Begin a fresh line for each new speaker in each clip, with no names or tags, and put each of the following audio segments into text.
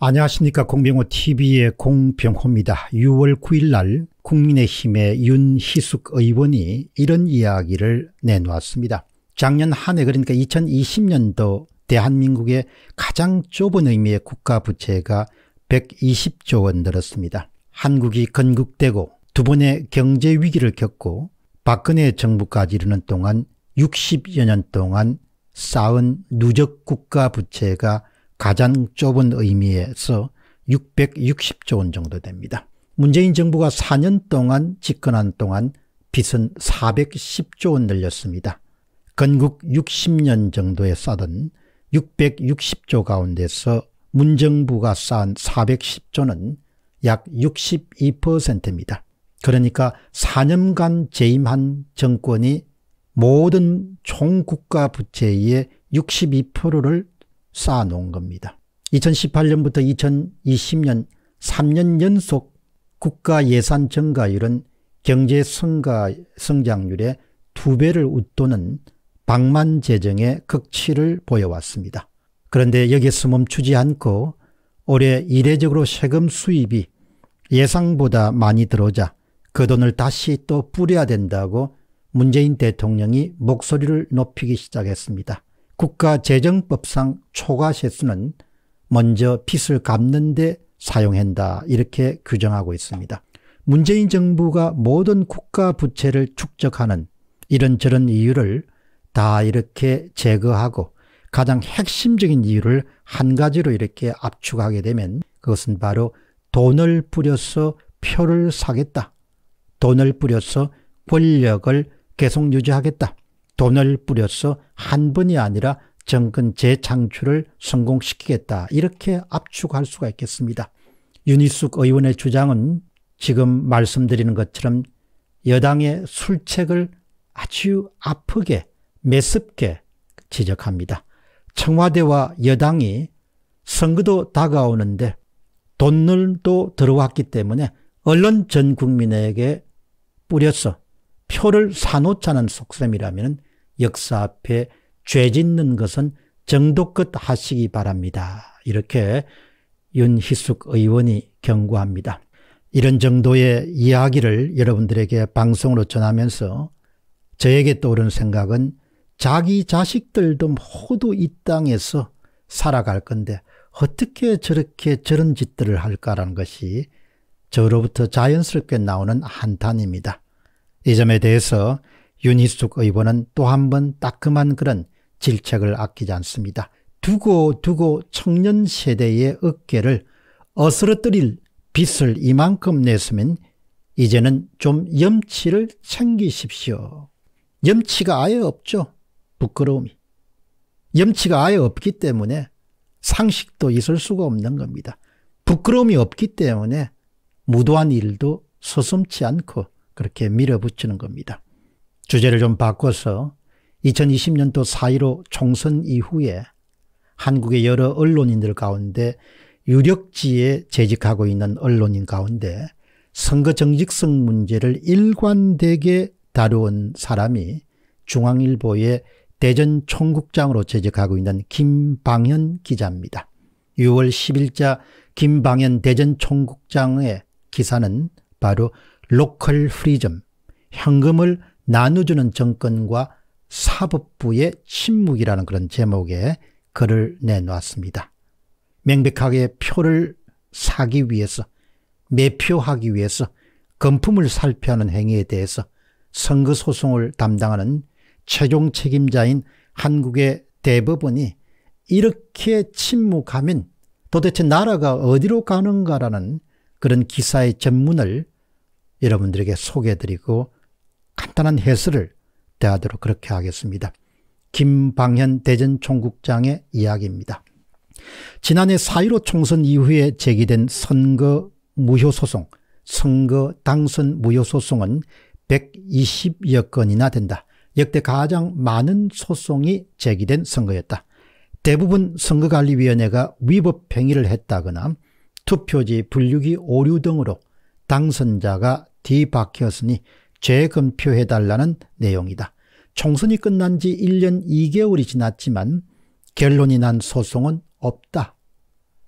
안녕하십니까 공병호 TV의 공병호입니다. 6월 9일 날 국민의힘의 윤희숙 의원이 이런 이야기를 내놓았습니다. 작년 한해 그러니까 2020년도 대한민국의 가장 좁은 의미의 국가 부채가 120조 원 늘었습니다. 한국이 건국되고 두 번의 경제 위기를 겪고 박근혜 정부까지 이르는 동안 60여 년 동안 쌓은 누적 국가 부채가 가장 좁은 의미에서 660조 원 정도 됩니다. 문재인 정부가 4년 동안 집권한 동안 빚은 410조 원 늘렸습니다. 건국 60년 정도에 쌓은 660조 가운데서 문정부가 쌓은 410조는 약 62%입니다. 그러니까 4년간 재임한 정권이 모든 총국가 부채의 62%를 쌓아놓은 겁니다. 2018년부터 2020년 3년 연속 국가 예산 증가율은 경제 성가, 성장률의 두배를 웃도는 방만 재정의 극치를 보여왔습니다. 그런데 여기서 에 멈추지 않고 올해 이례적으로 세금 수입이 예상보다 많이 들어오자 그 돈을 다시 또 뿌려야 된다고 문재인 대통령이 목소리를 높이기 시작했습니다. 국가재정법상 초과세수는 먼저 빚을 갚는 데 사용한다 이렇게 규정하고 있습니다. 문재인 정부가 모든 국가 부채를 축적하는 이런저런 이유를 다 이렇게 제거하고 가장 핵심적인 이유를 한 가지로 이렇게 압축하게 되면 그것은 바로 돈을 뿌려서 표를 사겠다. 돈을 뿌려서 권력을 계속 유지하겠다. 돈을 뿌려서 한 번이 아니라 정권 재창출을 성공시키겠다 이렇게 압축할 수가 있겠습니다. 윤희숙 의원의 주장은 지금 말씀드리는 것처럼 여당의 술책을 아주 아프게 매섭게 지적합니다. 청와대와 여당이 선거도 다가오는데 돈을도 들어왔기 때문에 얼른 전 국민에게 뿌려서 표를 사놓자는 속셈이라면 역사 앞에 죄 짓는 것은 정도껏 하시기 바랍니다. 이렇게 윤희숙 의원이 경고합니다. 이런 정도의 이야기를 여러분들에게 방송으로 전하면서 저에게 떠오른 생각은 자기 자식들도 모두 이 땅에서 살아갈 건데 어떻게 저렇게 저런 짓들을 할까라는 것이 저로부터 자연스럽게 나오는 한탄입니다. 이 점에 대해서 윤희숙 의원은 또 한 번 따끔한 그런 질책을 아끼지 않습니다. 두고 두고 청년 세대의 어깨를 어스러뜨릴 빚을 이만큼 냈으면 이제는 좀 염치를 챙기십시오. 염치가 아예 없죠. 부끄러움이. 염치가 아예 없기 때문에 상식도 있을 수가 없는 겁니다. 부끄러움이 없기 때문에 무도한 일도 서슴지 않고 그렇게 밀어붙이는 겁니다. 주제를 좀 바꿔서 2020년도 4.15 총선 이후에 한국의 여러 언론인들 가운데 유력지에 재직하고 있는 언론인 가운데 선거 정직성 문제를 일관되게 다루온 사람이 중앙일보의 대전 총국장으로 재직하고 있는 김방현 기자입니다. 6월 10일자 김방현 대전 총국장의 기사는 바로 로컬 프리즘, 현금을 나누주는 정권과 사법부의 침묵이라는 그런 제목의 글을 내놓았습니다. 명백하게 표를 사기 위해서 매표하기 위해서 금품을 살펴하는 행위에 대해서 선거 소송을 담당하는 최종 책임자인 한국의 대법원이 이렇게 침묵하면 도대체 나라가 어디로 가는가라는 그런 기사의 전문을 여러분들에게 소개해드리고 나타난 해설을 대하도록 그렇게 하겠습니다. 김방현 대전 총국장의 이야기입니다. 지난해 4.15 총선 이후에 제기된 선거 무효소송, 선거 당선 무효소송은 120여 건이나 된다. 역대 가장 많은 소송이 제기된 선거였다. 대부분 선거관리위원회가 위법 행위를 했다거나 투표지 분류기 오류 등으로 당선자가 뒤바뀌었으니 재검표해달라는 내용이다. 총선이 끝난 지 1년 2개월이 지났지만 결론이 난 소송은 없다.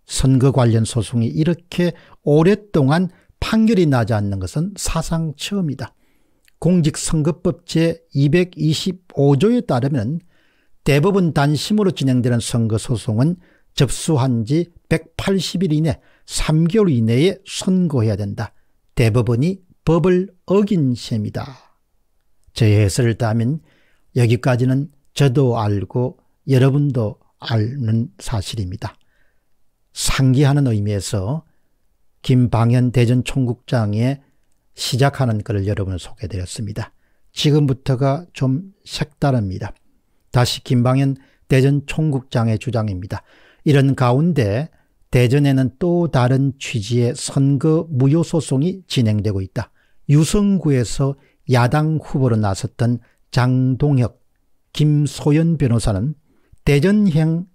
선거 관련 소송이 이렇게 오랫동안 판결이 나지 않는 것은 사상 처음이다. 공직선거법 제225조에 따르면 대법원 단심으로 진행되는 선거소송은 접수한 지 180일 이내 3개월 이내에 선고해야 된다. 대법원이 법을 어긴 셈이다. 제 해설을 따면 여기까지는 저도 알고 여러분도 아는 사실입니다. 상기하는 의미에서 김방현 대전 총국장의 시작하는 글을 여러분을 소개해드렸습니다. 지금부터가 좀 색다릅니다. 다시 김방현 대전 총국장의 주장입니다. 이런 가운데 대전에는 또 다른 취지의 선거 무효 소송이 진행되고 있다. 유성구에서 야당 후보로 나섰던 장동혁, 김소연 변호사는 대전행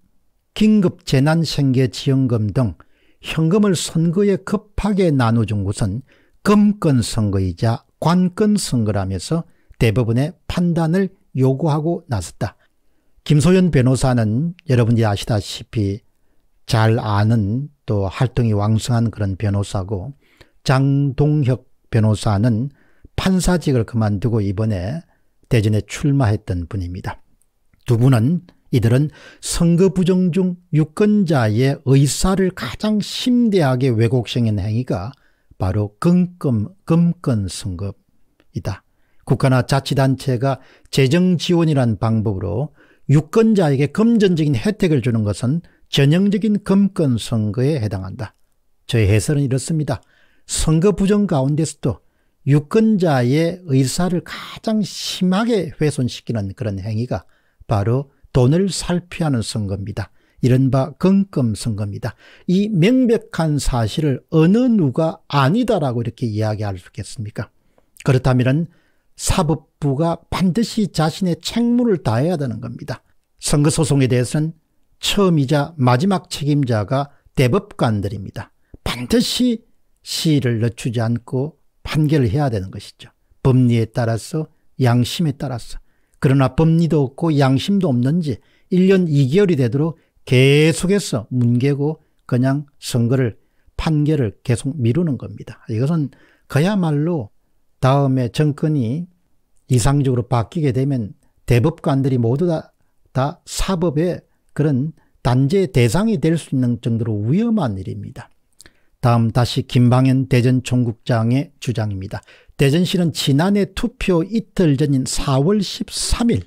긴급재난생계지원금 등 현금을 선거에 급하게 나눠준 것은 금권 선거이자 관권 선거라면서 대법원의 판단을 요구하고 나섰다. 김소연 변호사는 여러분이 아시다시피 잘 아는 또 활동이 왕성한 그런 변호사고 장동혁 변호사는 판사직을 그만두고 이번에 대전에 출마했던 분입니다. 두 분은 이들은 선거 부정 중 유권자의 의사를 가장 심대하게 왜곡시킨 행위가 바로 금권, 금권 선거이다. 국가나 자치단체가 재정 지원이란 방법으로 유권자에게 금전적인 혜택을 주는 것은 전형적인 검권 선거에 해당한다. 저의 해설은 이렇습니다. 선거 부정 가운데서도 유권자의 의사를 가장 심하게 훼손시키는 그런 행위가 바로 돈을 살피하는 선거입니다. 이른바 건금 선거입니다. 이 명백한 사실을 어느 누가 아니다라고 이렇게 이야기할 수 있겠습니까? 그렇다면 사법부가 반드시 자신의 책무를 다해야 되는 겁니다. 선거소송에 대해서는 처음이자 마지막 책임자가 대법관들입니다. 반드시 시의를 늦추지 않고 판결을 해야 되는 것이죠. 법리에 따라서 양심에 따라서 그러나 법리도 없고 양심도 없는지 1년 2개월이 되도록 계속해서 뭉개고 그냥 선거를 판결을 계속 미루는 겁니다. 이것은 그야말로 다음에 정권이 이상적으로 바뀌게 되면 대법관들이 모두 다, 다 사법에 그런 단죄 대상이 될 수 있는 정도로 위험한 일입니다. 다음 다시 김방현 대전 총국장의 주장입니다. 대전시는 지난해 투표 이틀 전인 4월 13일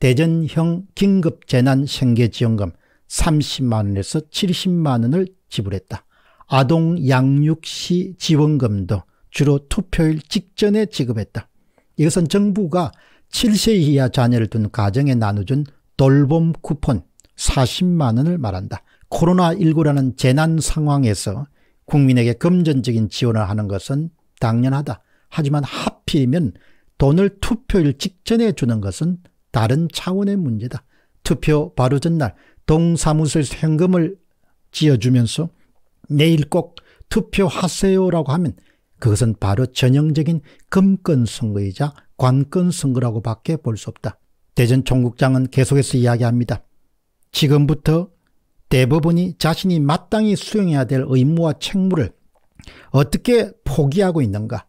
대전형 긴급재난생계지원금 30만원에서 70만원을 지불했다. 아동 양육시 지원금도 주로 투표일 직전에 지급했다. 이것은 정부가 7세 이하 자녀를 둔 가정에 나눠준 돌봄 쿠폰 40만 원을 말한다. 코로나19라는 재난 상황에서 국민에게 금전적인 지원을 하는 것은 당연하다. 하지만 하필이면 돈을 투표일 직전에 주는 것은 다른 차원의 문제다. 투표 바로 전날 동사무소에서 현금을 지어주면서 내일 꼭 투표하세요라고 하면 그것은 바로 전형적인 금권 선거이자 관권 선거라고 밖에 볼 수 없다. 대전 총국장은 계속해서 이야기합니다. 지금부터 대법원이 자신이 마땅히 수행해야 될 의무와 책무를 어떻게 포기하고 있는가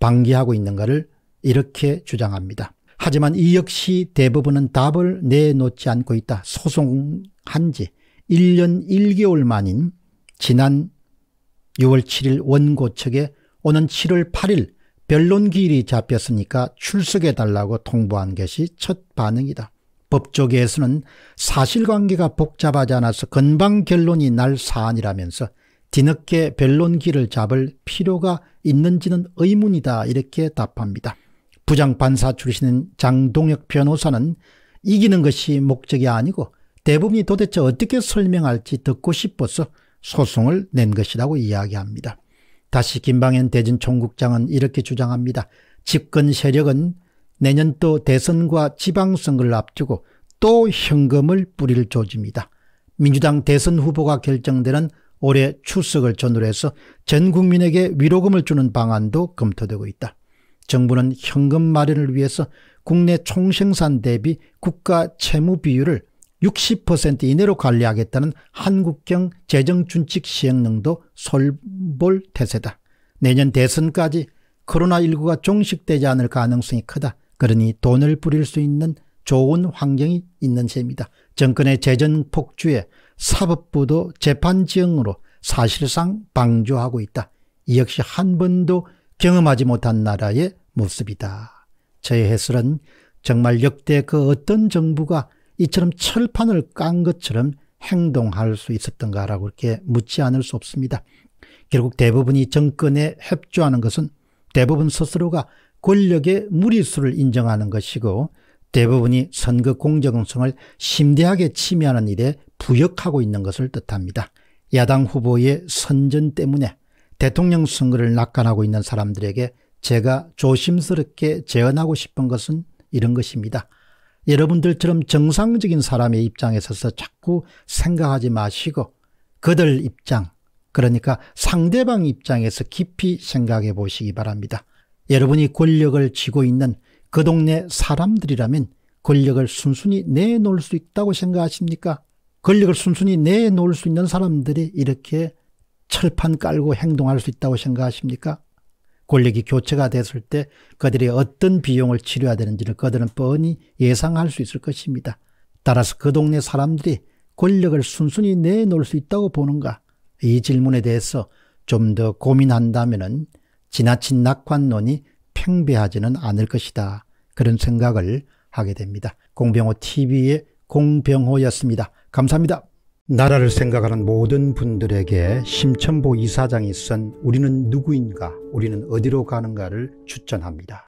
방기하고 있는가를 이렇게 주장합니다. 하지만 이 역시 대법원은 답을 내놓지 않고 있다. 소송한 지 1년 1개월 만인 지난 6월 7일 원고 측에 오는 7월 8일 변론 기일이 잡혔으니까 출석해달라고 통보한 것이 첫 반응이다. 법조계에서는 사실관계가 복잡하지 않아서 건방 결론이 날 사안이라면서 뒤늦게 변론기를 잡을 필요가 있는지는 의문이다 이렇게 답합니다. 부장판사 출신인 장동혁 변호사는 이기는 것이 목적이 아니고 대부분이 도대체 어떻게 설명할지 듣고 싶어서 소송을 낸 것이라고 이야기합니다. 다시 김방현 대진총국장은 이렇게 주장합니다. 집권 세력은 내년도 대선과 지방선거를 앞두고 또 현금을 뿌릴 조짐이다. 민주당 대선 후보가 결정되는 올해 추석을 전후로 해서 전 국민에게 위로금을 주는 방안도 검토되고 있다. 정부는 현금 마련을 위해서 국내 총생산 대비 국가 채무 비율을 60% 이내로 관리하겠다는 한국형 재정준칙 시행령도 솔볼 태세다. 내년 대선까지 코로나19가 종식되지 않을 가능성이 크다. 그러니 돈을 뿌릴 수 있는 좋은 환경이 있는 셈이다. 정권의 재정 폭주에 사법부도 재판지형으로 사실상 방조하고 있다. 이 역시 한 번도 경험하지 못한 나라의 모습이다. 저의 해설은 정말 역대 그 어떤 정부가 이처럼 철판을 깐 것처럼 행동할 수 있었던가라고 이렇게 묻지 않을 수 없습니다. 결국 대부분이 정권에 협조하는 것은 대부분 스스로가 권력의 무리수를 인정하는 것이고 대부분이 선거 공정성을 심대하게 침해하는 일에 부역하고 있는 것을 뜻합니다. 야당 후보의 선전 때문에 대통령 선거를 낙관하고 있는 사람들에게 제가 조심스럽게 제언하고 싶은 것은 이런 것입니다. 여러분들처럼 정상적인 사람의 입장에 서서 자꾸 생각하지 마시고 그들 입장, 그러니까 상대방 입장에서 깊이 생각해 보시기 바랍니다. 여러분이 권력을 쥐고 있는 그 동네 사람들이라면 권력을 순순히 내놓을 수 있다고 생각하십니까? 권력을 순순히 내놓을 수 있는 사람들이 이렇게 철판 깔고 행동할 수 있다고 생각하십니까? 권력이 교체가 됐을 때 그들이 어떤 비용을 치료해야 되는지를 그들은 뻔히 예상할 수 있을 것입니다. 따라서 그 동네 사람들이 권력을 순순히 내놓을 수 있다고 보는가? 이 질문에 대해서 좀 더 고민한다면 지나친 낙관론이 팽배하지는 않을 것이다. 그런 생각을 하게 됩니다. 공병호 TV의 공병호였습니다. 감사합니다. 나라를 생각하는 모든 분들에게 심천보 이사장이 쓴 우리는 누구인가, 우리는 어디로 가는가를 추천합니다.